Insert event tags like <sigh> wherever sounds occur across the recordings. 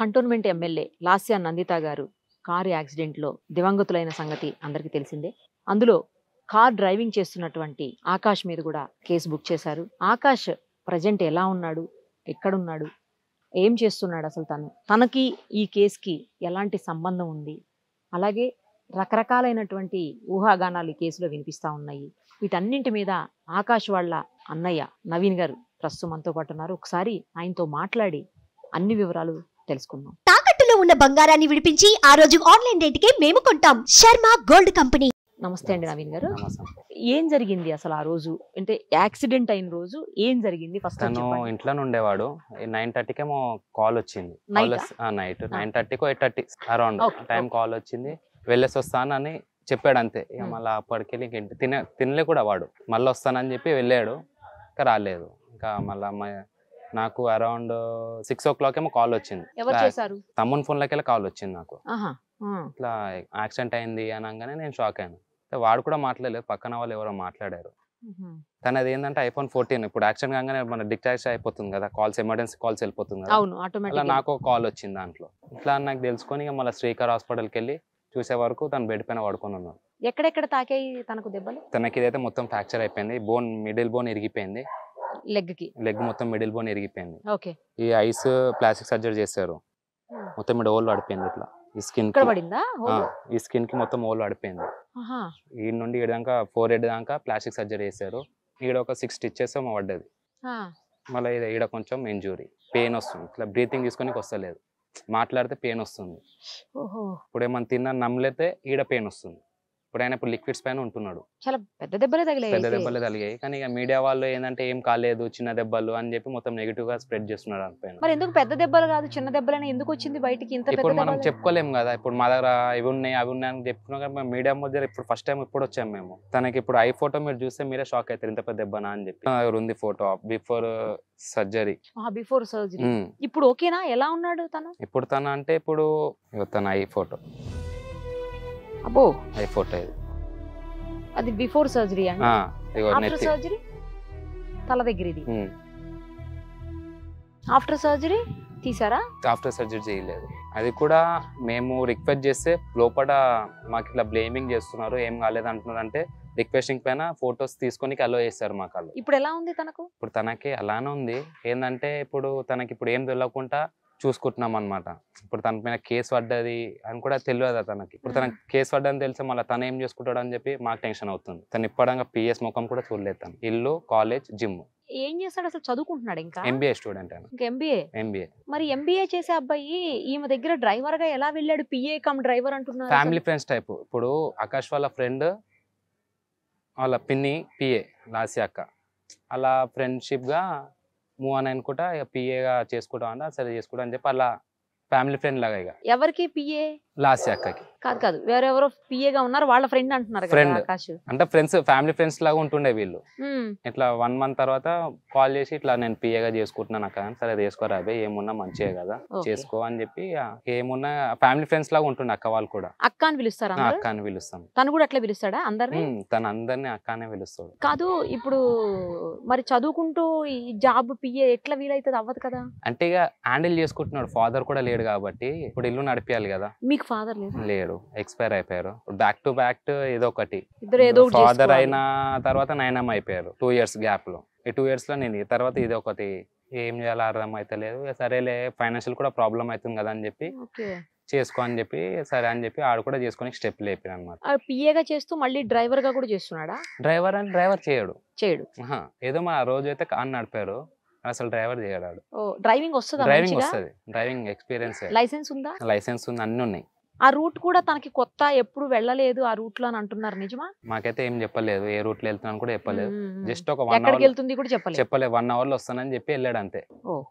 Cantonment MLA Lasya Nanditha గారు car యాక్సిడెంట్లో దివంగతులైన సంగతి అందరికీ తెలిసిందే అందులో కార్ డ్రైవింగ్ చేస్తున్నటువంటి ఆకాష్ మీద కూడా కేసు బుక్ చేశారు ఆకాష్ ప్రజెంట్ ఎలా ఉన్నాడు ఎక్కడున్నాడు ఏం చేస్తున్నాడు అసలు తను తనకి ఈ కేసుకి ఎలాంటి సంబంధం ఉంది అలాగే రకరకాలైనటువంటి ఊహాగానాలు ఈ కేసులో వినిపిస్తూ ఉన్నాయి వీటన్నింటి మీద ఆకాష్ వాళ్ళ అన్నయ్య నవీన్ గారు ప్రస్తుతం మనతో పాటు ఉన్నారు ఒకసారి ఆయనతో మాట్లాడి అన్ని వివరాలు తెలుసుకుందాం తాకట్టులో ఉన్న బంగారాన్ని విడిపించి ఆ రోజు ఆన్లైన్ రేటుకే మేము కొంటాం శర్మ గోల్డ్ కంపెనీ నమస్తే అండి నవీన్ గారు ఏం జరిగింది అసలు ఆ రోజు అంటే యాక్సిడెంట్ అయిన రోజు ఏం జరిగింది ఫస్ట్ నేను ఇంట్లోనే ఉండేవాడు నైన్ థర్టీకేమో కాల్ వచ్చింది నైట్ నైన్ థర్టీకో eight thirty around time call వచ్చింది వెళ్ళేసి వస్తానని చెప్పాడు అంతే ఇక మళ్ళీ అప్పటికెళ్ళి తినే తినలే కూడా వాడు మళ్ళీ వస్తానని చెప్పి వెళ్ళాడు ఇంకా రాలేదు ఇంకా మళ్ళీ నాకు అరౌండ్ సిక్స్ ఓ క్లాక్ ఏమో కాల్ వచ్చింది తమ్ముని ఫోన్ లోకి కాల్ వచ్చింది నాకు ఇట్లా యాక్సిడెంట్ అయింది అనగానే నేను షాక్ అయ్యాను వాడు కూడా మాట్లాడలేదు పక్కన వాళ్ళు ఎవరో మాట్లాడారు కానీ అది ఏంటంటే ఐఫోన్ ఫోర్టీన్ ఇప్పుడు యాక్సిడెంట్ కాగానే మన డిటాచ్ అయిపోతుంది కదా కాల్స్ ఎమర్జెన్సీ కాల్స్ వెళ్ళిపోతుంది కదా నాకు కాల్ వచ్చింది దాంట్లో ఇట్లా నాకు తెలుసుకొని మళ్ళీ శ్రీకర్ హాస్పిటల్కి వెళ్ళి చూసే వరకు తను బెడ్ పైన పడుకొని ఉన్నాను ఎక్కడెక్కడ తాకాయి తనకు దెబ్బలు తనకి ఇదైతే మొత్తం ఫ్రాక్చర్ అయిపోయింది బోన్ మిడిల్ బోన్ ఇరిగిపోయింది లెగ్ కి లెగ్ మొత్తం మిడిల్ బోన్ ఎరిగిపోయింది ఓకే ఈ ఐస్ ప్లాస్టిక్ సర్జరీ చేశారు మొత్తం మీద హోల్ పడిపోయింది ఇట్లా ఈ స్కిన్ ఈ స్కిన్ కి మొత్తం హోల్ పడిపోయింది ఈ నుండి ఇక్కడ దాకా ఫోర్ హెడ్ దాకా ప్లాస్టిక్ సర్జరీ చేశారు ఇక్కడ ఒక సిక్స్ స్టిచ్చెస్ పడ్డది మళ్ళీ ఇక్కడ కొంచెం ఇంజూరీ పెయిన్ వస్తుంది ఇట్లా బ్రీతింగ్ తీసుకొని వస్తలేదు మాట్లాడితే పెయిన్ వస్తుంది ఇప్పుడు ఏమన్నా తిన్నా నమ్మలేతే ఈడ పెయిన్ వస్తుంది ఇప్పుడు ఆయన ఇప్పుడు లిక్విడ్స్ పైన ఉంటున్నాడు చాలా పెద్ద దెబ్బలే తగిలాయి పెద్ద దెబ్బలే తగిలాయి కానీ ఇక మీడియా వాళ్ళు ఏంటంటే ఏం కాలేదు చిన్న దెబ్బలు అని చెప్పి మొత్తం నెగిటివ్ గా స్ప్రెడ్ చేస్తున్నారు దానిపైన మరి ఎందుకు పెద్ద దెబ్బలు కాదు చిన్న దెబ్బలని ఎందుకు వచ్చింది బయటికి ఇంత ఇప్పుడు మనం చెప్పుకోలేము కదా ఇప్పుడు మా దగ్గర ఇవి ఉన్నాయి అవి ఉన్నాయి అని చెప్పుకున్నాం కానీ మీడియా మధ్య ఇప్పుడు ఫస్ట్ టైం ఇప్పుడు వచ్చాము మేము తనకి ఇప్పుడు ఐ ఫోటో మీరు చూస్తే మీరే షాక్ అవుతారు ఇంత పెద్ద దెబ్బనా అని చెప్పి ఉంది photo before surgery before surgery ఇప్పుడు ఓకేనా ఎలా ఉన్నాడు తను ఇప్పుడు తన అంటే ఇప్పుడు తన ఐ ఫోటో అబ్బో అది ఫోటో ఇది అది బిఫోర్ సర్జరీ అండి ఆఫ్టర్ సర్జరీ తల దగ్గర ఇది ఆఫ్టర్ సర్జరీ తీసారా ఆఫ్టర్ సర్జరీ చేయలేదు అది కూడా మేము రిక్వెస్ట్ చేస్తే లోపల మాకు ఇట్లా బ్లేమింగ్ చేస్తున్నారు ఏం కాలేదు అంటున్నారు అంటే రిక్వెస్టింగ్ పైన ఫొటోస్ తీసుకొని అలో చేస్తారు మాకు వాళ్ళు ఇప్పుడు ఎలా ఉంది తనకు ఇప్పుడు తనకి అలానే ఉంది ఏంటంటే ఇప్పుడు తనకి ఇప్పుడు ఏం తెలియకుండా చూసుకుంటున్నాం అనమాట ఇప్పుడు తన పైన కేసు పడ్డది అని కూడా తెలియదు తనకి ఇప్పుడు తన కేసు పడ్డని తెలిసి మళ్ళీ తను ఏం చేసుకుంటాడు అని చెప్పి మాకు టెన్షన్ అవుతుంది తను ఇప్పడంగా పిఎస్ ముఖం కూడా చూడలేదు తను ఇల్లు కాలేజ్ జిమ్ ఏం చేస్తాడు అసలు చదువుకుంటున్నాడు ఇంకా ఎంబీఏ స్టూడెంట్ ఎంబీఏ ఎంబీఏ మరి ఎంబీఏ చేసే అబ్బాయి ఈమె దగ్గర డ్రైవర్ గా ఎలా వెళ్ళాడు పిఏ కమ్ డ్రైవర్ అంటున్నారు ఫ్యామిలీ ఫ్రెండ్స్ టైప్ ఇప్పుడు ఆకాష్ వాళ్ళ ఫ్రెండ్ వాళ్ళ పిన్ని పిఏ లాసి అక్క అలా ఫ్రెండ్షిప్ గా మూవ్ అని అనుకుంటా ఇక పిఏగా చేసుకుంటాం అంటే సరే చేసుకుంటాం అని చెప్పి అలా ఫ్యామిలీ ఫ్రెండ్ లాగా ఇక ఎవరికి పిఏ లాస్ట్ అక్కకి కాదు కాదు వేరెవరో పిఏగా ఉన్నారు వాళ్ళ ఫ్రెండ్ అంటున్నారు ఫ్రెండ్ అంటే ఫ్రెండ్స్ ఫ్యామిలీ ఫ్రెండ్స్ లాగా ఉంటుండే వీళ్ళు ఇట్లా వన్ మంత్ తర్వాత కాల్ చేసి ఇట్లా నేను పిఏగా చేసుకుంటున్నాను అక్క సరే చేసుకోరా అబ్బాయి ఏమున్నా మంచిగా కదా చేసుకో అని చెప్పి ఏమున్నా ఫ్యామిలీ ఫ్రెండ్స్ లాగా ఉంటుండే అక్క వాళ్ళు కూడా అక్క అని పిలుస్తారా అక్క అని పిలుస్తాను తను కూడా అట్లా పిలుస్తాడా అందరిని తను అందరిని అక్కనే పిలుస్తాడు కాదు ఇప్పుడు మరి చదువుకుంటూ ఈ జాబ్ పిఏ ఎట్లా వీలైతే అవ్వదు కదా అంటే ఇక హ్యాండిల్ చేసుకుంటున్నాడు ఫాదర్ కూడా లేదు లేడు కాబట్టి ఇప్పుడు ఇల్లు నడిపించాలి కదా మీకు ఫాదర్ లేడు ఎక్స్పైర్ అయిపోయారు బ్యాక్ టు బ్యాక్ ఏదో ఒకటి ఫాదర్ అయిన తర్వాత నైనం అయిపోయారు టూ ఇయర్స్ గ్యాప్ లో ఈ టూ ఇయర్స్ లో నేను తర్వాత ఇది ఒకటి ఏం చేయాలో అర్థం లేదు సరేలే ఫైనాన్షియల్ కూడా ప్రాబ్లం అవుతుంది కదా అని చెప్పి చేసుకో అని చెప్పి సరే అని చెప్పి ఆడు కూడా చేసుకొని స్టెప్ లేపిన అనమాట పిఏగా చేస్తూ మళ్ళీ డ్రైవర్ గా కూడా చేస్తున్నాడా డ్రైవర్ అని డ్రైవర్ చేయడు చేయడు ఏదో మా రోజు అయితే కాన్ నడిపారు అసలు డ్రైవర్ చేయడాడు డ్రైవింగ్ వస్తుందా డ్రైవింగ్ వస్తుంది డ్రైవింగ్ ఎక్స్పీరియన్స్ లైసెన్స్ ఉందా లైసెన్స్ ఉంది అన్ని ఉన్నాయి ఆ రూట్ కూడా తనకి కొత్త ఎప్పుడు వెళ్ళలేదు ఆ రూట్ లో అని అంటున్నారు నిజమా మాకైతే ఏం చెప్పలేదు ఏ రూట్ లో వెళ్తున్నాను కూడా చెప్పలేదు జస్ట్ ఒక వన్ ఎక్కడికి అవర్ కూడా చెప్పలేదు చెప్పలేదు వన్ అవర్ లో వస్తానని చెప్పి వెళ్ళాడు అంతే ఓ.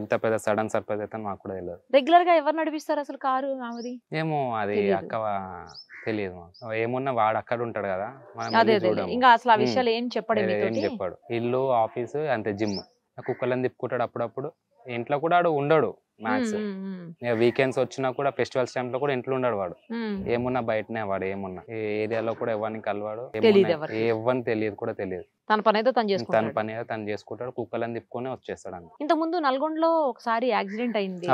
ఇంత పెద్ద సడన్ సర్ప్రైజ్ అయితే మాకు కూడా తెలియదు రెగ్యులర్ గా ఎవరు నడిపిస్తారు అసలు కారు ఆమెది ఏమో అది తెలీదు. అక్క తెలియదు మాకు ఏమున్నా వాడు అక్కడ ఉంటాడు కదా అదే ఇంకా అసలు ఆ విషయాలు ఏం చెప్పడం ఏం చెప్పాడు ఇల్లు ఆఫీసు అంతే జిమ్ ఆ కుక్కలను తిప్పుకుంటాడు అప్పుడప్పుడు ఇంట్లో కూడా ఆడు ఉండడు మ్యాక్స్ వీకెండ్స్ వచ్చినా కూడా ఫెస్టివల్స్ లో కూడా ఇంట్లో ఉండడు వాడు ఏమున్నా బయటనే వాడు ఏమున్నా ఏరియాలో కూడా ఎవరిని కలవాడు ఎవరిని తెలియదు కూడా తెలియదు తన పని అయితే తను చేసుకుంటాడు తన పని అయితే తను చేసుకుంటాడు కుక్కలను తిప్పుకొని వచ్చేస్తాడు ఇంత ముందు నల్గొండలో ఒకసారి యాక్సిడెంట్ అయింది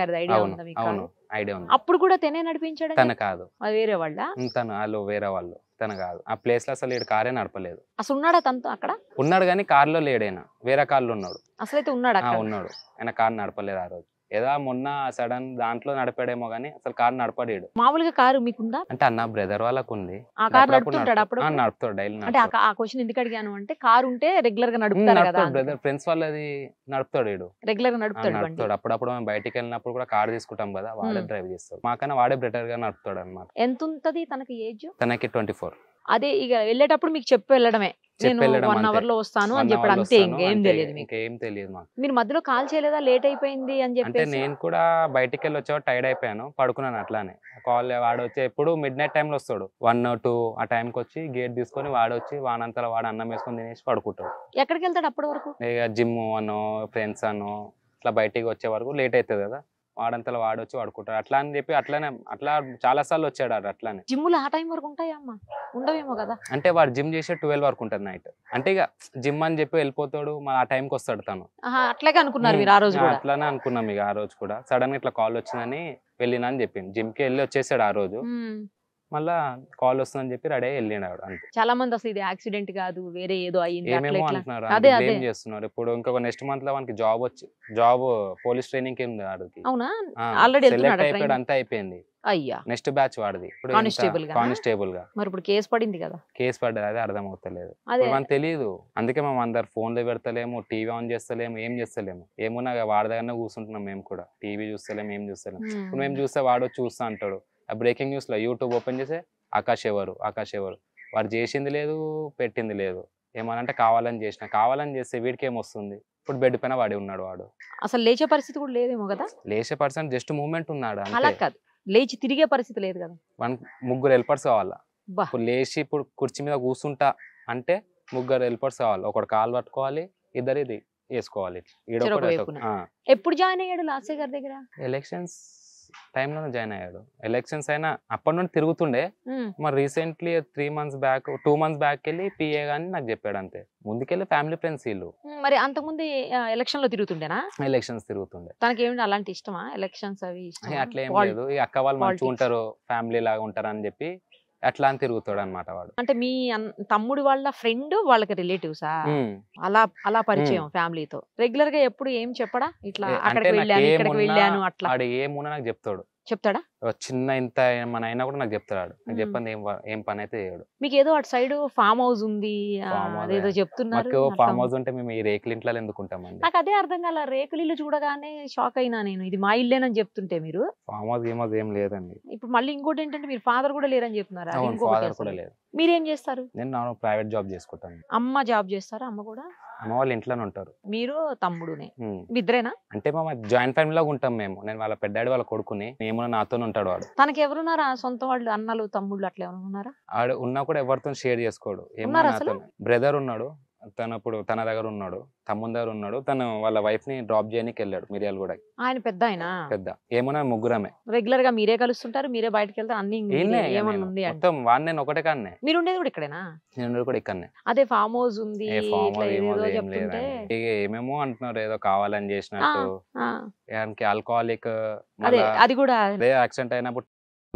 గారి ఐడియా అవును ఐడియా ఉంది అప్పుడు కూడా తనే నడిపించాడు తన కాదు వేరే వాళ్ళ తను వాళ్ళు వేరే వాళ్ళు తన కాదు ఆ ప్లేస్ లో అసలు కారే నడపలేదు అసలు ఉన్నాడా తనతో అక్కడ ఉన్నాడు కానీ కార్లో లేడైనా వేరే కార్లో ఉన్నాడు అసలు అయితే ఉన్నాడు ఉన్నాడు ఆయన కార్ నడపలేదు ఆ రోజు ఏదో మొన్న సడన్ దాంట్లో నడిపాడేమో గానీ అసలు కార్ నడపడాడు మామూలుగా కారు మీకుందా అంటే అన్న బ్రదర్ వాళ్ళకు ఉంది ఆ కార్ నడుపుతుంటాడు అప్పుడు నడుపుతాడు డైలీ అంటే ఆ క్వశ్చన్ ఎందుకు అడిగాను అంటే కారు ఉంటే రెగ్యులర్ గా నడుపుతాడు కదా బ్రదర్ ఫ్రెండ్స్ వాళ్ళది నడుపుతాడు రెగ్యులర్ గా నడుపుతాడు నడుపుతాడు అప్పుడప్పుడు మేము బయటికి వెళ్ళినప్పుడు కూడా కార్ తీసుకుంటాం కదా వాళ్ళ వాడే డ్రైవ్ చేస్తారు మాకన్నా వాడే బెటర్ గా నడుపుతాడు అనమాట ఎంత ఉంటది తనకి ఏజ్ తనకి ట్వంటీ ఫోర్ అదే ఇక వెళ్ళేటప్పుడు మీకు చెప్పి వెళ్ళడమే నేను వన్ అవర్ లో వస్తాను అని చెప్పి అంతే ఇంకేం తెలియదు ఇంకేం తెలియదు మాకు మీరు మధ్యలో కాల్ చేయలేదా లేట్ అయిపోయింది అని చెప్పి నేను కూడా బయటికి వెళ్ళి వచ్చావు టైర్డ్ అయిపోయాను పడుకున్నాను అట్లానే కాల్ వాడు వచ్చి ఎప్పుడు మిడ్ నైట్ లో వస్తాడు వన్ టూ ఆ టైం కి వచ్చి గేట్ తీసుకొని వాడు వచ్చి వాడంతా వాడు అన్నం వేసుకొని తినేసి పడుకుంటాడు ఎక్కడికి వెళ్తాడు అప్పటి వరకు జిమ్ అను ఫ్రెండ్స్ అను ఇట్లా బయటికి వచ్చే వరకు లేట్ అవుతుంది కదా వాడంతలో వాడొచ్చు వాడుకుంటారు అట్లా అని చెప్పి అట్లానే అట్లా చాలా సార్లు వచ్చాడు ఆడు అట్లానే జిమ్లు ఆ టైం వరకు ఉంటాయమ్మా ఉండవేమో కదా అంటే వాడు జిమ్ చేసే ట్వెల్వ్ వరకు ఉంటుంది నైట్ అంటే ఇక జిమ్ అని చెప్పి వెళ్ళిపోతాడు మన ఆ టైంకి వస్తాడు తను అట్లాగే అనుకున్నారు మీరు ఆ రోజు అట్లానే అనుకున్నాం ఇక ఆ రోజు కూడా సడన్ గా ఇట్లా కాల్ వచ్చిందని వెళ్ళినా అని చెప్పింది జిమ్ కి వెళ్ళి వచ్చేసాడు ఆ రోజు మళ్ళా కాల్ వస్తుందని చెప్పి రెడీ వెళ్ళిండు ఆవిడ అంతే చాలా మంది అసలు ఇది యాక్సిడెంట్ కాదు వేరే ఏదో అయ్యింది ఏమేమో అంటున్నారు అదే అదే ఇప్పుడు ఇంకొక నెక్స్ట్ మంత్ లో మనకి జాబ్ వచ్చి జాబ్ పోలీస్ ట్రైనింగ్ ఏం ఆడికి ఆల్రెడీ అయిపోయాడు అంతా అయిపోయింది అయ్యా నెక్స్ట్ బ్యాచ్ వాడిది ఇప్పుడు కానిస్టేబుల్ గా మరి ఇప్పుడు కేసు పడింది కదా కేసు పడ్డది అది అర్థం అవుతలేదు మనకు తెలియదు అందుకే మేము అందరు ఫోన్ లో పెడతలేము టీవీ ఆన్ చేస్తలేము ఏం చేస్తలేము ఏమున్నా వాడి దగ్గరనే కూర్చుంటున్నాం మేము కూడా టీవీ చూస్తలేము ఏం చూస్తలేము ఇప్పుడు మేము చూస్తే వాడు చూస్తా అంటాడు ఆ బ్రేకింగ్ న్యూస్లో యూట్యూబ్ ఓపెన్ చేసే ఆకాష్ ఎవరు ఆకాష్ ఎవరు వాడు చేసింది లేదు పెట్టింది లేదు ఏమనంటే కావాలని చేసిన కావాలని చేస్తే వీడికి ఏమొస్తుంది ఇప్పుడు బెడ్ పైన వాడి ఉన్నాడు వాడు అసలు లేచే పరిస్థితి కూడా లేదేమో కదా లేచే పరిస్థితి జస్ట్ మూమెంట్ ఉన్నాడు అలా కాదు లేచి తిరిగే పరిస్థితి లేదు కదా మన ముగ్గురు హెల్పర్స్ కావాలా ఇప్పుడు లేచి ఇప్పుడు కుర్చీ మీద కూర్చుంటా అంటే ముగ్గురు హెల్పర్స్ కావాలి ఒకడు కాలు పట్టుకోవాలి ఇద్దరిది వేసుకోవాలి ఎప్పుడు జాయిన్ అయ్యాడు లాస్ట్ గారి దగ్గర ఎలక్షన్స్ టైంలోనే జాయిన్ అయ్యాడు ఎలక్షన్స్ అయినా అప్పటి నుండి తిరుగుతుండే మరి recently three months back two months back వెళ్ళి పిఏ గాని నాకు చెప్పాడు అంతే ముందుకెళ్ళి ఫ్యామిలీ ఫ్రెండ్స్ వీళ్ళు మరి అంతకుముందు ఎలక్షన్ లో తిరుగుతుండేనా ఎలక్షన్స్ తిరుగుతుండే తనకి ఏమి అలాంటి ఇష్టమా ఎలక్షన్స్ అవి అట్లా ఏం లేదు అక్క వాళ్ళు మంచిగా ఉంటారు ఫ్యామిలీ లాగా ఉంటారు అని చెప్పి అట్లా అని తిరుగుతాడు అనమాట వాడు అంటే మీ తమ్ముడు వాళ్ళ ఫ్రెండ్ వాళ్ళకి రిలేటివ్స్ అలా అలా పరిచయం ఫ్యామిలీతో రెగ్యులర్ గా ఎప్పుడు ఏం చెప్పడా ఇట్లా అక్కడికి వెళ్ళాను ఇక్కడికి వెళ్ళాను అట్లా ఏమున్నా నాకు చెప్తాడు చెప్తాడా చిన్న ఇంత మన అయినా కూడా నాకు చెప్తాడు నాకు చెప్పండి ఏం ఏం పని అయితే చేయడు మీకు ఏదో అటు సైడ్ ఫామ్ హౌస్ ఉంది ఏదో చెప్తున్నారు ఫామ్ హౌస్ ఉంటే మేము ఈ రేకులు ఇంట్లో ఎందుకుంటామండి నాకు అదే అర్థం కాల రేకులు ఇల్లు చూడగానే షాక్ అయినా నేను ఇది మా ఇల్లేనని చెప్తుంటే మీరు ఫామ్ హౌస్ ఏమో ఏం లేదండి ఇప్పుడు మళ్ళీ ఇంకోటి ఏంటంటే మీరు ఫాదర్ కూడా లేరని చెప్తున్నారు ఫాదర్ కూడా లేదు మీరేం చేస్తారు నేను ప్రైవేట్ జాబ్ చేసుకుంటాను అమ్మ జాబ్ చేస్తారా అమ్మ కూడా అమ్మ ఇంట్లోనే ఉంటారు మీరు తమ్ముడునే ఇద్దరేనా అంటే మా జాయింట్ ఫ్యామిలీ లాగా ఉంటాం మేము నేను వాళ్ళ పెద్దాడి వాళ్ళ కొడుకుని మేము నాతోనే ఉంటాడు వాడు తనకి ఎవరున్నారా సొంత వాళ్ళు అన్నలు తమ్ముళ్ళు అట్లా ఎవరు ఉన్నారా ఆడు ఉన్నా కూడా ఎవరితో షేర్ చేసుకోడు బ్రదర్ ఉన్నాడు తను ఇప్పుడు తన దగ్గర ఉన్నాడు తమ్ముని దగ్గర ఉన్నాడు తను వాళ్ళ వైఫ్ ని డ్రాప్ చేయడానికి వెళ్ళాడు మిరియాలు కూడా ఆయన పెద్ద ఆయన పెద్ద ఏమన్నా ముగ్గురమే రెగ్యులర్ గా మీరే కలుస్తుంటారు మీరే బయటకు వెళ్తే అన్ని మొత్తం వాడి నేను ఒకటే కానీ మీరు ఉండేది కూడా ఇక్కడేనా నేను కూడా ఇక్కడనే అదే ఫామ్ హౌస్ ఉంది ఇక ఏమేమో అంటున్నారు ఏదో కావాలని చేసినట్టు దానికి ఆల్కహాలిక్ అది కూడా అదే యాక్సిడెంట్ అయినప్పుడు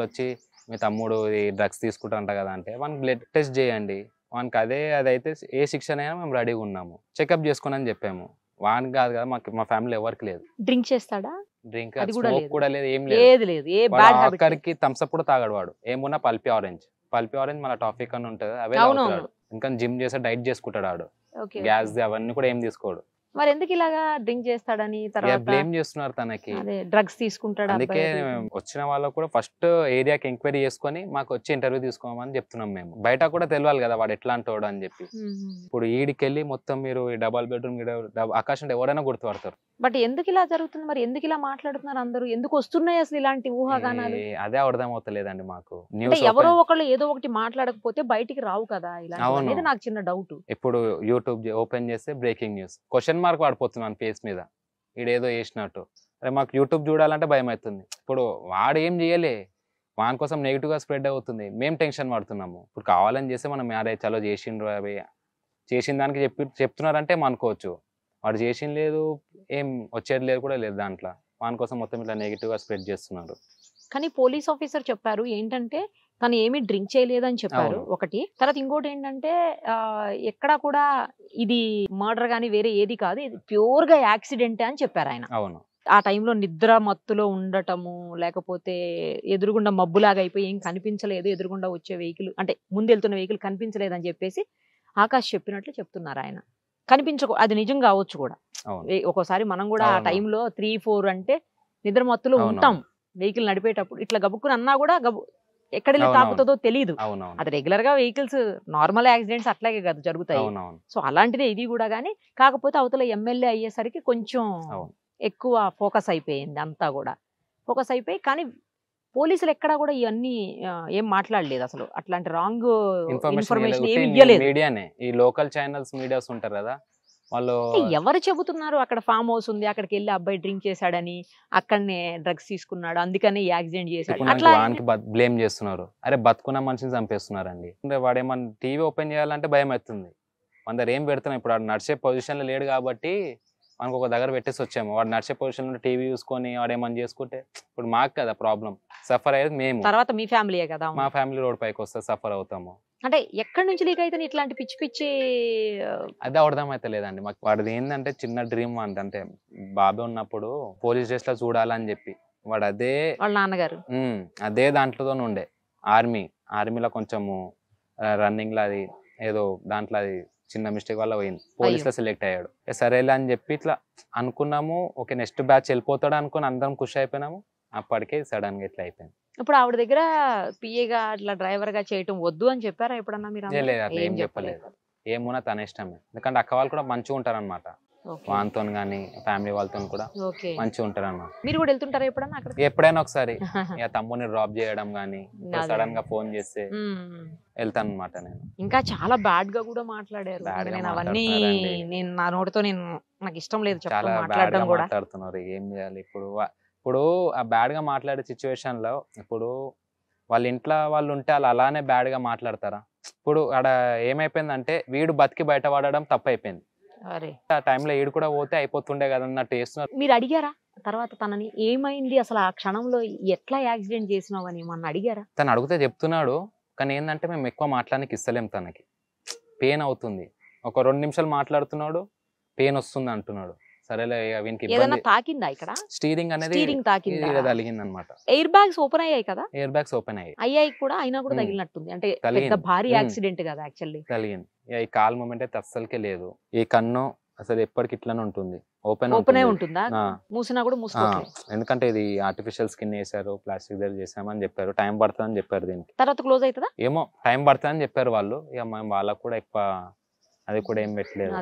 వచ్చి మీ తమ్ముడు డ్రగ్స్ తీసుకుంటా అంట కదా అంటే వన్ బ్లడ్ టెస్ట్ చేయండి వానికి అదే అదైతే ఏ శిక్షణ అయినా మేము రెడీగా ఉన్నాము చెకప్ అని చెప్పాము వాన్ కాదు కదా మాకు మా ఫ్యామిలీ ఎవరికి లేదు డ్రింక్ చేస్తాడా డ్రింక్ కూడా లేదు ఏం లేదు లేదు ఏ అక్కడికి థమ్స్అప్ కూడా తాగాడు వాడు ఏమున్నా పల్పి ఆరెంజ్ పల్పి ఆరెంజ్ మన టాపిక్ అని ఉంటది అవే ఇంకా జిమ్ చేసే డైట్ చేసుకుంటాడు వాడు గ్యాస్ అవన్నీ కూడా ఏం తీసుకోడు మరి ఎందుకు ఇలాగా డ్రింక్ చేస్తాడని తర్వాత బ్లేమ్ చేస్తున్నారు తనకి డ్రగ్స్ తీసుకుంటాడు అందుకే వచ్చిన వాళ్ళు కూడా ఫస్ట్ ఏరియాకి ఎంక్వైరీ చేసుకొని మాకు వచ్చి ఇంటర్వ్యూ తీసుకోమని చెప్తున్నాం మేము బయట కూడా తెలియాలి కదా వాడు ఎట్లా అంటాడు అని చెప్పి ఇప్పుడు ఈడికెళ్ళి మొత్తం మీరు డబల్ బెడ్రూమ్ ఆకాశం ఎవరైనా గుర్తుపడతారు బట్ ఎందుకు ఇలా జరుగుతుంది మరి ఎందుకు ఇలా మాట్లాడుతున్నారు అందరూ ఎందుకు వస్తున్నాయి అసలు ఇలాంటి ఊహాగానాలు అదే అర్థం అవుతలేదండి మాకు ఎవరో ఒకళ్ళు ఏదో ఒకటి మాట్లాడకపోతే బయటికి రావు కదా ఇలా నాకు చిన్న డౌట్ ఇప్పుడు యూట్యూబ్ ఓపెన్ చేస్తే breaking news question mark mark వాడిపోతున్నాను ఫేస్ మీద వీడేదో వేసినట్టు అరే మాకు యూట్యూబ్ చూడాలంటే భయం అవుతుంది ఇప్పుడు వాడు ఏం చేయలే వాని కోసం నెగిటివ్గా స్ప్రెడ్ అవుతుంది మేము టెన్షన్ పడుతున్నాము ఇప్పుడు కావాలని చేస్తే మనం మ్యారేజ్ చాలా చేసిండ్రు అవి చేసిన దానికి చెప్పి చెప్తున్నారంటే అనుకోవచ్చు వాడు చేసిన లేదు ఏం వచ్చేది లేదు కూడా లేదు దాంట్లో వాని కోసం మొత్తం ఇట్లా నెగిటివ్గా స్ప్రెడ్ చేస్తున్నారు కానీ పోలీస్ ఆఫీసర్ చెప్పారు ఏంటంటే తను ఏమి డ్రింక్ చేయలేదని చెప్పారు ఒకటి తర్వాత ఇంకోటి ఏంటంటే ఎక్కడా కూడా ఇది మర్డర్ కానీ వేరే ఏది కాదు ఇది ప్యూర్ గా యాక్సిడెంట్ అని చెప్పారు ఆయన అవును ఆ టైంలో నిద్ర మత్తులో ఉండటము లేకపోతే ఎదురుగుండా మబ్బులాగా అయిపోయి ఏం కనిపించలేదు ఎదురుగుండా వచ్చే వెహికల్ అంటే ముందు వెళ్తున్న వెహికల్ కనిపించలేదు అని చెప్పేసి ఆకాష్ చెప్పినట్లు చెప్తున్నారు ఆయన కనిపించకు అది నిజం కావచ్చు కూడా ఒక్కోసారి మనం కూడా ఆ టైంలో త్రీ ఫోర్ అంటే నిద్ర మత్తులో ఉంటాం వెహికల్ నడిపేటప్పుడు ఇట్లా గబుక్కుని అన్నా కూడా గబు ఎక్కడ తాకుతుందో తెలియదు అది రెగ్యులర్ గా వెహికల్స్ నార్మల్ యాక్సిడెంట్స్ అట్లాగే కదా జరుగుతాయి సో అలాంటిది ఇది కూడా గానీ కాకపోతే అవతల ఎమ్మెల్యే అయ్యేసరికి కొంచెం ఎక్కువ ఫోకస్ అయిపోయింది అంతా కూడా ఫోకస్ అయిపోయి కానీ పోలీసులు ఎక్కడా కూడా ఇవన్నీ ఏం మాట్లాడలేదు అసలు అట్లాంటి రాంగ్ ఇన్ఫర్మేషన్ ఏమి ఇవ్వలేదు మీడియానే ఈ లోకల్ ఛానల్స్ మీడియాస్ ఉంటారు కదా వాళ్ళు ఎవరు చెబుతున్నారు అక్కడ ఫామ్ హౌస్ ఉంది అక్కడికి వెళ్ళి అబ్బాయి డ్రింక్ చేశాడని అక్కడనే డ్రగ్స్ తీసుకున్నాడు అందుకనే యాక్సిడెంట్ చేశాడు బ్లేమ్ చేస్తున్నారు అరే బతుకున్న మనిషిని చంపేస్తున్నారండి వాడేమన్నా టీవీ ఓపెన్ చేయాలంటే భయం అవుతుంది అందరు ఏం పెడుతున్నాం ఇప్పుడు వాడు నడిచే లో లేడు కాబట్టి మనకు ఒక దగ్గర పెట్టేసి వచ్చాము వాడు నడిచే పొజిషన్ లో టీవీ చూసుకొని వాడు ఏమని చేసుకుంటే ఇప్పుడు మాకు కదా ప్రాబ్లం సఫర్ అయ్యేది మేము తర్వాత మీ ఫ్యామిలీ కదా మా ఫ్యామిలీ రోడ్ పైకి వస్తే సఫర్ అవుతాము అంటే ఎక్కడి నుంచి లీక్ అయితే ఇట్లాంటి పిచ్చి పిచ్చి అది అవడం అయితే లేదండి మాకు వాడిది ఏంటంటే చిన్న డ్రీమ్ అంత అంటే బాబే ఉన్నప్పుడు పోలీస్ స్టేషన్ లో చూడాలని చెప్పి వాడు అదే వాళ్ళ నాన్నగారు అదే దాంట్లో ఉండే ఆర్మీ ఆర్మీలో కొంచెము రన్నింగ్ లో అది ఏదో దాంట్లో అది చిన్న మిస్టేక్ వల్ల పోయింది పోలీస్ లో సెలెక్ట్ అయ్యాడు ఏ సరేలే అని చెప్పి ఇట్లా అనుకున్నాము ఓకే నెక్స్ట్ బ్యాచ్ వెళ్ళిపోతాడు అనుకుని అందరం ఖుషి అయిపోయినాము అప్పటికే సడన్ గా ఇట్లా అయిపోయింది ఇప్పుడు ఆవిడ దగ్గర పిఏగా అట్లా డ్రైవర్ గా చేయటం వద్దు అని చెప్పారా ఎప్పుడన్నా మీరు ఏం చెప్పలేదు ఏమున్నా తన ఇష్టమే ఎందుకంటే అక్క వాళ్ళు కూడా మంచిగా ఉంటారు అనమాట వాళ్ళతో గానీ ఫ్యామిలీ వాళ్ళతో కూడా మంచిగా ఉంటారు అనమాట మీరు కూడా వెళ్తుంటారా ఎప్పుడన్నా అక్కడ ఎప్పుడైనా ఒకసారి <laughs> తమ్ముని డ్రాప్ చేయడం గానీ సడన్ గా ఫోన్ చేస్తే వెళ్తాను అనమాట నేను ఇంకా చాలా బ్యాడ్ గా కూడా మాట్లాడారు నేను అవన్నీ నేను నా నోటితో నేను నాకు ఇష్టం లేదు చాలా కూడా మాట్లాడుతున్నారు ఏం చేయాలి ఇప్పుడు ఇప్పుడు ఆ బ్యాడ్గా మాట్లాడే సిచ్యువేషన్లో ఇప్పుడు వాళ్ళ ఇంట్లో వాళ్ళు ఉంటే వాళ్ళు అలానే బ్యాడ్గా మాట్లాడతారా ఇప్పుడు ఆడ ఏమైపోయిందంటే వీడు బతికి బయటపడడం తప్పు అయిపోయింది ఆ టైంలో ఈడు కూడా పోతే అయిపోతుండే కదా అన్నట్టు చేస్తున్నారు మీరు అడిగారా తర్వాత తనని ఏమైంది అసలు ఆ క్షణంలో ఎట్లా యాక్సిడెంట్ చేసినావని మొన్న ఏమన్నా అడిగారా తను అడిగితే చెప్తున్నాడు కానీ ఏంటంటే మేము ఎక్కువ మాట్లాడానికి ఇస్తలేం తనకి పెయిన్ అవుతుంది ఒక రెండు నిమిషాలు మాట్లాడుతున్నాడు పెయిన్ వస్తుంది అంటున్నాడు సరేలే తాకిందా ఇక్కడ స్టీరింగ్ అనేది ఎయిర్ బ్యాగ్స్ ఓపెన్ అయ్యాయి కదా ఎయిర్ బ్యాగ్స్ ఓపెన్ అయ్యాయి కూడా అయినా కూడా అంటే భారీ కదా యాక్చువల్లీ కాల్ మూమెంట్ అయితే లేదు ఈ కన్ను అసలు ఎప్పటికి ఇట్లానే ఉంటుంది ఓపెన్ ఓపెన్ ఉంటుందా మూసినా కూడా ఎందుకంటే ఇది ఆర్టిఫిషియల్ స్కిన్ వేసారు ప్లాస్టిక్ దగ్గర చేసామని చెప్పారు టైం పడుతుందని చెప్పారు దీనికి తర్వాత క్లోజ్ అవుతుందా ఏమో టైం అని చెప్పారు వాళ్ళు ఇక మేము వాళ్ళకు కూడా ఎక్కువ అది కూడా ఏం పెట్టలేదు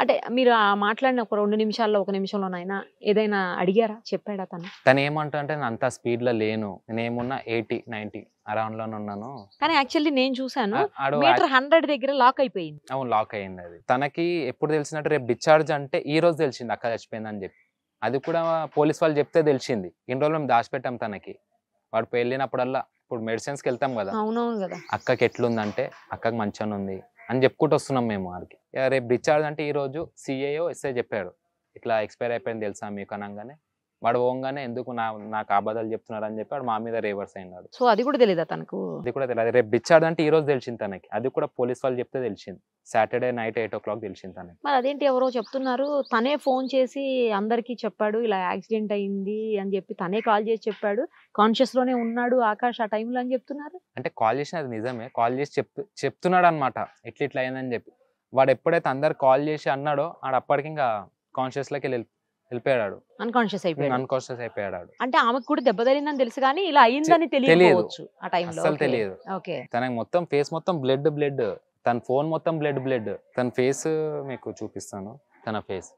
అంటే మీరు మాట్లాడిన ఒక రెండు నిమిషాల్లో ఒక అయినా ఏదైనా అడిగారా చెప్పాడా తను తను ఏమంటా అంటే అంత స్పీడ్ లో లేను నేనేమున్నా ఎయిటీ నైన్టీ అరౌండ్ లోనే ఉన్నాను కానీ యాక్చువల్లీ నేను చూసాను హండ్రెడ్ దగ్గర లాక్ అయిపోయింది అవును లాక్ అయింది అది తనకి ఎప్పుడు తెలిసినట్టు రేపు డిశ్చార్జ్ అంటే ఈ రోజు తెలిసింది అక్క చచ్చిపోయింది అని చెప్పి అది కూడా పోలీస్ వాళ్ళు చెప్తే తెలిసింది ఇన్ని రోజులు మేము దాచిపెట్టాం తనకి వాడు వెళ్ళినప్పుడల్లా ఇప్పుడు మెడిసిన్స్కి వెళ్తాం కదా అవునవును కదా అక్కకి ఎట్లుందంటే అక్కకి మంచిగా ఉంది అని చెప్పుకుంటూ వస్తున్నాం మేము వారికి రేపు డిశ్చార్జ్ అంటే ఈరోజు సిఏఓ ఎస్ఏ చెప్పాడు ఇట్లా ఎక్స్పైర్ అయిపోయింది తెలుసా మీకు అనగానే వాడు పోగానే ఎందుకు నా నాకు అబద్ధాలు చెప్తున్నారు అని చెప్పి వాడు మా మీద రేవర్స్ అయినాడు సో అది కూడా తెలియదా తనకు అది కూడా తెలియదు రేపు బిచ్చాడు అంటే ఈ రోజు తెలిసింది తనకి అది కూడా పోలీస్ వాళ్ళు చెప్తే తెలిసింది Saturday night eight o'clock తెలిసింది తనకి మరి అదేంటి ఎవరో చెప్తున్నారు తనే ఫోన్ చేసి అందరికీ చెప్పాడు ఇలా యాక్సిడెంట్ అయింది అని చెప్పి తనే కాల్ చేసి చెప్పాడు కాన్షియస్ లోనే ఉన్నాడు ఆకాష్ ఆ టైంలో అని చెప్తున్నారు అంటే కాల్ చేసిన అది నిజమే కాల్ చేసి చెప్ చెప్తున్నాడు అనమాట ఎట్లా ఇట్లా అయిందని చెప్పి వాడు ఎప్పుడైతే అందరు కాల్ చేసి అన్నాడో ఆడ అప్పటికి ఇంకా కాన్షియస్లోకి వెళ్ళి వెళ్ళిపోయాడు అన్కాన్షియస్ అయిపోయాడు అన్కాన్షియస్ అయిపోయాడు అంటే ఆమెకు కూడా దెబ్బ తగిలిందని తెలుసు కానీ ఇలా అయిందని తెలియదు ఆ టైంలో అసలు తెలియదు ఓకే తనకి మొత్తం ఫేస్ మొత్తం బ్లడ్ బ్లడ్ తన ఫోన్ మొత్తం బ్లడ్ బ్లడ్ తన ఫేస్ మీకు చూపిస్తాను తన ఫేస్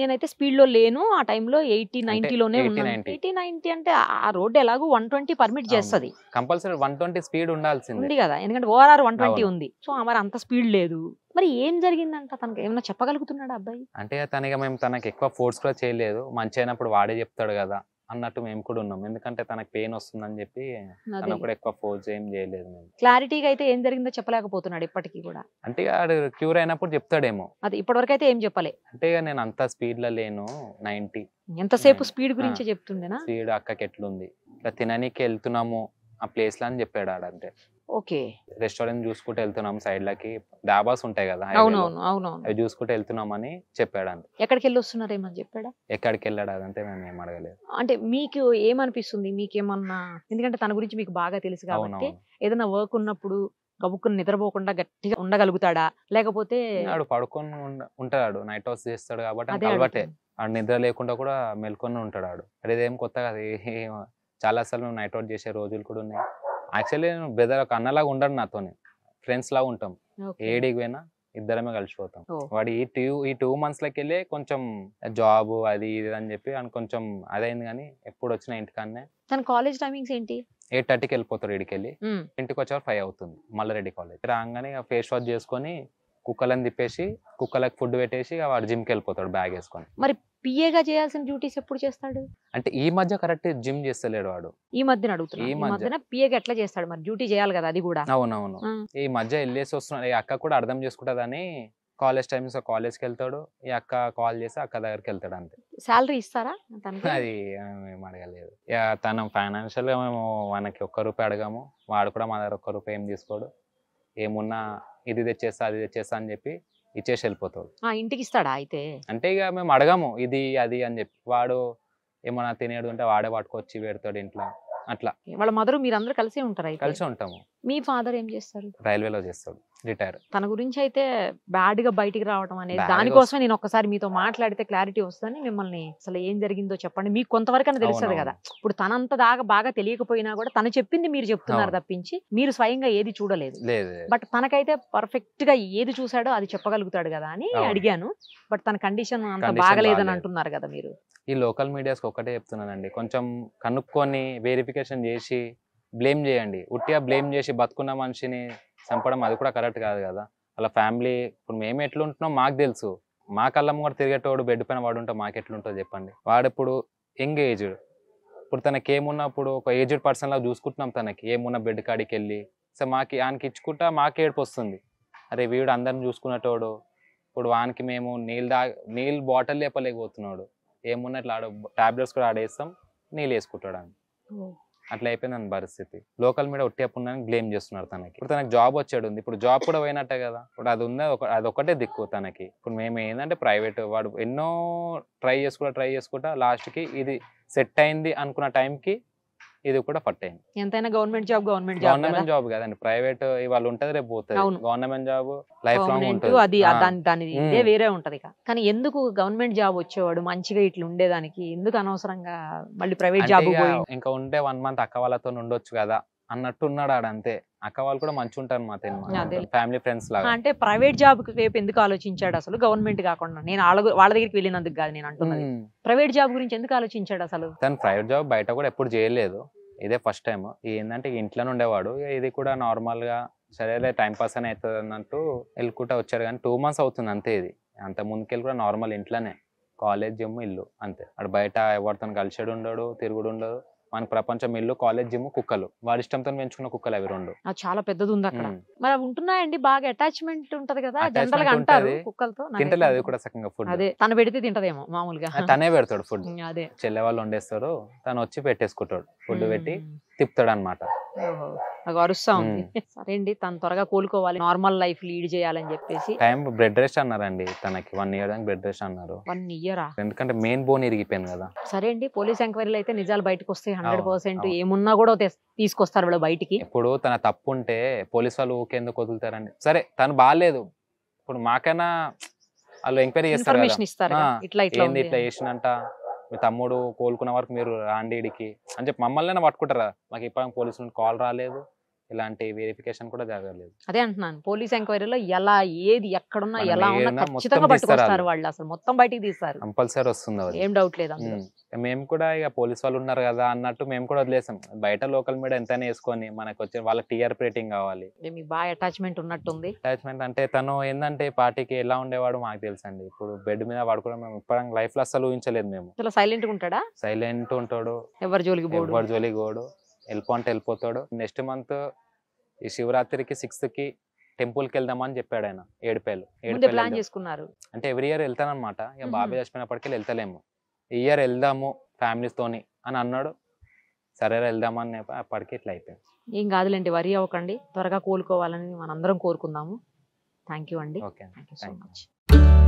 నేనైతే స్పీడ్ లో లేను ఆ టైంలో ఎయిటీ నైన్టీలోనే ఉన్నాను ఎయిటీ నైన్టీ అంటే ఆ రోడ్ ఎలాగో వన్ ట్వంటీ పర్మిట్ చేస్తుంది కంపల్సరీ వన్ ట్వంటీ స్పీడ్ ఉండాల్సింది ఉంది కదా ఎందుకంటే ఓఆర్ఆర్ వన్ ట్వంటీ ఉంది సో మరి అంత స్పీడ్ లేదు మరి ఏం జరిగిందంట తనకి ఏమైనా చెప్పగలుగుతున్నాడు అబ్బాయి అంటే తనకి మేము తనకి ఎక్కువ ఫోర్స్ కూడా చేయలేదు మంచి అయినప్పుడు వాడే చెప్తాడు కదా అన్నట్టు మేము కూడా ఉన్నాం ఎందుకంటే తనకు పెయిన్ వస్తుందని చెప్పి తన కూడా ఎక్కువ ఫోర్స్ ఏం చేయలేదు క్లారిటీగా అయితే ఏం జరిగిందో చెప్పలేకపోతున్నాడు ఇప్పటికీ కూడా అంటే ఆడు క్యూర్ అయినప్పుడు చెప్తాడేమో అది ఇప్పటివరకు అయితే ఏం చెప్పలే అంటే నేను అంత స్పీడ్ లో లేను నైన్టీ ఎంతసేపు స్పీడ్ గురించి చెప్తుండేనా స్పీడ్ అక్కకి ఎట్లుంది ఇట్లా తిననీకి వెళ్తున్నాము ఆ ప్లేస్ లో అని చెప్పాడు ఆడంటే ఓకే రెస్టారెంట్ చూసుకుంటూ వెళ్తున్నాం సైడ్ లకి డాబాస్ ఉంటాయి కదా అవునవును అవునవును అవి చూసుకుంటూ వెళ్తున్నామని చెప్పాడు అంతే ఎక్కడికి వెళ్ళి వస్తున్నారు ఏమని చెప్పాడా ఎక్కడికి వెళ్ళాడు అదంతే మేము ఏం అడగలేదు అంటే మీకు ఏమనిపిస్తుంది మీకేమన్నా ఎందుకంటే తన గురించి మీకు బాగా తెలుసు కాబట్టి ఏదైనా వర్క్ ఉన్నప్పుడు కబుక్కుని నిద్రపోకుండా గట్టిగా ఉండగలుగుతాడా లేకపోతే వాడు పడుకొని ఉంటాడు నైట్ హౌస్ చేస్తాడు కాబట్టి అలవాటే ఆడు నిద్ర లేకుండా కూడా మెల్కొని ఉంటాడు ఆడు అదేం కొత్త కదా <laughs> చాలా సార్లు నైట్ అవుట్ చేసే రోజులు కూడా ఉన్నాయి యాక్చువల్లీ నేను బ్రదర్ ఒక అన్నలాగా ఉండడు నాతోని ఫ్రెండ్స్ లాగా ఉంటాం ఏడికి పోయినా ఇద్దరమే కలిసిపోతాం వాడు ఈ టూ ఈ టూ మంత్స్ లకి వెళ్ళి కొంచెం జాబ్ అది ఇది అని చెప్పి కొంచెం అదైంది కానీ ఎప్పుడు వచ్చిన ఇంటికాన్నే తన కాలేజ్ టైమింగ్స్ ఏంటి ఎయిట్ థర్టీకి వెళ్ళిపోతాడు ఇడికి వెళ్ళి ఇంటికి వచ్చేవారు ఫైవ్ అవుతుంది మల్లారెడ్డి కాలేజ్ రాగానే ఫేస్ వాష్ చేసుకొని కుక్కలను తిప్పేసి కుక్కలకు ఫుడ్ పెట్టేసి వాడు జిమ్కి వెళ్ళిపోతాడు బ్యాగ్ వేసుకొని మరి పిఏగా చేయాల్సిన డ్యూటీస్ ఎప్పుడు చేస్తాడు అంటే ఈ మధ్య కరెక్ట్ జిమ్ చేస్తలేడు వాడు ఈ మధ్యన అడుగుతున్నా ఈ మధ్యన పిఏగా ఎట్లా చేస్తాడు మరి డ్యూటీ చేయాలి కదా అది కూడా అవునవును ఈ మధ్య వెళ్ళేసి వస్తున్నాడు ఈ అక్క కూడా అర్థం చేసుకుంటుందని కాలేజ్ టైమ్స్ కాలేజ్కి వెళ్తాడు ఈ అక్క కాల్ చేసి అక్క దగ్గరికి వెళ్తాడు అంతే శాలరీ ఇస్తారా అది ఏం అడగలేదు తన గా మేము మనకి ఒక్క రూపాయి అడగాము వాడు కూడా మా దగ్గర ఒక్క రూపాయి ఏం తీసుకోడు ఏమున్నా ఇది తెచ్చేస్తా అది తెచ్చేస్తా అని చెప్పి ఇచ్చేసి వెళ్ళిపోతాడు ఇంటికి ఇస్తాడా అయితే అంటే ఇక మేము అడగాము ఇది అది అని చెప్పి వాడు ఏమైనా తినేడు ఉంటే వాడే పట్టుకొచ్చి పెడతాడు ఇంట్లో అట్లా వాళ్ళ మదర్ మీరందరూ కలిసి ఉంటారు కలిసి ఉంటాము మీ ఫాదర్ ఏం చేస్తారు రైల్వేలో చేస్తాడు రిటైర్ తన గురించి అయితే బ్యాడ్ గా బయటికి రావడం అనేది దానికోసం నేను ఒక్కసారి మీతో మాట్లాడితే క్లారిటీ వస్తుందని మిమ్మల్ని అసలు ఏం జరిగిందో చెప్పండి మీకు కొంతవరకు అని తెలుస్తుంది కదా ఇప్పుడు తనంత దాకా బాగా తెలియకపోయినా కూడా తను చెప్పింది మీరు చెప్తున్నారు తప్పించి మీరు స్వయంగా ఏది చూడలేదు బట్ తనకైతే పర్ఫెక్ట్ గా ఏది చూసాడో అది చెప్పగలుగుతాడు కదా అని అడిగాను బట్ తన కండిషన్ అంత బాగలేదని అంటున్నారు కదా మీరు ఈ లోకల్ మీడియాస్కి ఒక్కటే చెప్తున్నానండి కొంచెం కనుక్కొని వెరిఫికేషన్ చేసి బ్లేమ్ చేయండి ఉట్టిగా బ్లేమ్ చేసి బతుకున్న మనిషిని చంపడం అది కూడా కరెక్ట్ కాదు కదా అలా ఫ్యామిలీ ఇప్పుడు మేము ఎట్లుంటున్నాం మాకు తెలుసు మా కళ్ళమ్మ కూడా తిరిగేటోడు బెడ్ పైన వాడు ఉంటాం మాకు ఎట్లుంటుందో చెప్పండి వాడు ఇప్పుడు యంగ్ ఏజ్డ్ ఇప్పుడు తనకి ఏమున్నప్పుడు ఒక ఏజ్డ్ లాగా చూసుకుంటున్నాం తనకి ఏమున్న బెడ్ కాడికి వెళ్ళి సో మాకి ఆయనకి ఇచ్చుకుంటా మాకు ఏడుపు వస్తుంది అరే వీడు అందరిని చూసుకునేటోడు ఇప్పుడు వానికి మేము నీళ్ళు దా నీళ్ళు బాటిల్ లేపలేకపోతున్నాడు ఏమున్నా ఇట్లా ఆడ టాబ్లెట్స్ కూడా ఆడేస్తాం నీళ్ళు వేసుకుంటాడు అని అట్లా అయిపోయింది అని పరిస్థితి లోకల్ మీడియా ఉట్టేప్పుడు ఉన్నాను బ్లేమ్ చేస్తున్నారు తనకి ఇప్పుడు తనకి జాబ్ వచ్చాడు ఇప్పుడు జాబ్ కూడా పోయినట్టే కదా ఇప్పుడు అది ఉంది అది ఒకటే దిక్కు తనకి ఇప్పుడు మేము ఏంటంటే ప్రైవేట్ వాడు ఎన్నో ట్రై చేసుకుంటా ట్రై చేసుకుంటా లాస్ట్కి ఇది సెట్ అయింది అనుకున్న టైంకి ఇది కూడా ఫట్ అయింది ఎంతైనా government job government job government job కదండి ప్రైవేట్ ఇవాళ ఉంటది రేపు పోతుంది గవర్నమెంట్ జాబ్ లైఫ్ లాంగ్ ఉంటుంది అది దాని ఇదే వేరే ఉంటది కానీ ఎందుకు గవర్నమెంట్ జాబ్ వచ్చేవాడు మంచిగా ఇట్లా ఉండేదానికి ఎందుకు అనవసరంగా మళ్ళీ ప్రైవేట్ జాబ్ ఇంకా ఉంటే వన్ మంత్ అక్క వాళ్ళతో ఉండొచ్చు కదా అన్నట్టు ఉన్నాడు ఆడంతే అక్క వాళ్ళు కూడా మంచి ఉంటారు మా తెలుగు ఫ్యామిలీ ఫ్రెండ్స్ లాగా అంటే ప్రైవేట్ జాబ్ రేపు ఎందుకు ఆలోచించాడు అసలు గవర్నమెంట్ కాకుండా నేను వాళ్ళ దగ్గరికి వెళ్ళినందుకు కాదు నేను అంటున్నాను ప్రైవేట్ జాబ్ గురించి ఎందుకు ఆలోచించాడు అసలు తను ప్రైవేట్ జాబ్ బయట కూడా ఎప్పుడు చేయలేదు ఇదే ఫస్ట్ టైం ఏంటంటే ఇంట్లోనే ఉండేవాడు ఇది కూడా నార్మల్ గా సరేలే టైం పాస్ అని అవుతుంది అన్నట్టు వెళ్ళుకుంటా వచ్చారు కానీ టూ మంత్స్ అవుతుంది అంతే ఇది అంత ముందుకెళ్ళి కూడా నార్మల్ ఇంట్లోనే కాలేజ్ జిమ్ ఇల్లు అంతే అక్కడ బయట ఎవరితో కలిసాడు ఉండడు తిరుగుడు ఉండదు మన ప్రపంచం ఇల్లు కాలేజ్ జిమ్ కుక్కలు వాళ్ళ ఇష్టంతో పెంచుకున్న కుక్కలు అవి రెండు చాలా పెద్దది ఉంది అక్కడ మరి ఉంటున్నాయండి బాగా అటాచ్మెంట్ ఉంటది కదా జనరల్ గా అంటారు కుక్కలతో తింటలేదు అది కూడా సకంగా ఫుడ్ అదే తను పెడితే తింటదేమో మామూలుగా తనే పెడతాడు ఫుడ్ అదే చెల్లె వాళ్ళు వండేస్తారు తను వచ్చి పెట్టేసుకుంటాడు ఫుడ్ పెట్టి తిప్పుతాడనమాట నాకు అరుస్తా ఉంది సరే అండి తను త్వరగా కోలుకోవాలి నార్మల్ లైఫ్ లీడ్ చేయాలని చెప్పేసి టైం బ్రెడ్ రెస్ట్ అన్నారండి తనకి వన్ ఇయర్ దాకా బ్రెడ్ రెస్ట్ అన్నారు వన్ ఇయరా ఎందుకంటే మెయిన్ బోన్ ఇరిగిపోయింది కదా సరే అండి పోలీస్ ఎంక్వైరీలు అయితే నిజాలు బయటకు వస్తాయి హండ్రెడ్ పర్సెంట్ ఏమున్నా కూడా తీసుకొస్తారు వాళ్ళు బయటికి ఇప్పుడు తన తప్పు ఉంటే పోలీస్ వాళ్ళు ఓకే ఎందుకు వదులుతారండి సరే తను బాగాలేదు ఇప్పుడు మాకైనా వాళ్ళు ఎంక్వైరీ చేస్తారు ఇట్లా ఇట్లా చేసినంట మీ తమ్ముడు కోలుకున్న వరకు మీరు ఇడికి అని చెప్పి మమ్మల్ని పట్టుకుంటారా మాకు ఇప్పటికీ నుండి కాల్ రాలేదు ఇలాంటి వెరిఫికేషన్ కూడా జరగలేదు అదే అంటున్నాను పోలీస్ ఎంక్వైరీలో ఎలా ఏది ఎక్కడున్నా ఎలా ఉన్నా ఖచ్చితంగా పట్టుకొస్తారు వాళ్ళు అసలు మొత్తం బయటికి తీస్తారు కంపల్సరీ వస్తుంది ఏం డౌట్ లేదు మేము కూడా ఇక పోలీస్ వాళ్ళు ఉన్నారు కదా అన్నట్టు మేము కూడా వదిలేసాం బయట లోకల్ మీడియా ఎంతైనా వేసుకొని మనకు వచ్చే వాళ్ళ టీఆర్ రేటింగ్ కావాలి బాగా అటాచ్మెంట్ ఉన్నట్టుంది అటాచ్మెంట్ అంటే తను ఏంటంటే పార్టీకి ఎలా ఉండేవాడు మాకు తెలుసండి ఇప్పుడు బెడ్ మీద పడుకోవడం మేము ఇప్పుడు లైఫ్ లో అసలు ఊహించలేదు మేము సైలెంట్ ఉంటాడా సైలెంట్ ఉంటాడు ఎవరి జోలికి ఎవరి జోలికి పోడు వెళ్ళిపో అంటే వెళ్ళిపోతాడు నెక్స్ట్ మంత్ ఈ శివరాత్రికి సిక్స్త్ కి టెంపుల్కి వెళ్దామని చెప్పాడు ఆయన ఏడుపేలు ప్లాన్ చేసుకున్నారు అంటే ఎవ్రీ ఇయర్ వెళ్తానమాట ఇక బాబాయ్ చచ్చిపోయినప్పటికి వెళ్తలేము ఈ ఇయర్ వెళ్దాము ఫ్యామిలీస్తోని అని అన్నాడు సరే వెళ్దామని అప్పటికి ఇట్లా అయిపోయింది ఏం కాదులేండి వరి అవ్వకండి త్వరగా కోలుకోవాలని మనందరం కోరుకుందాము థ్యాంక్ యూ అండి okay thank you so much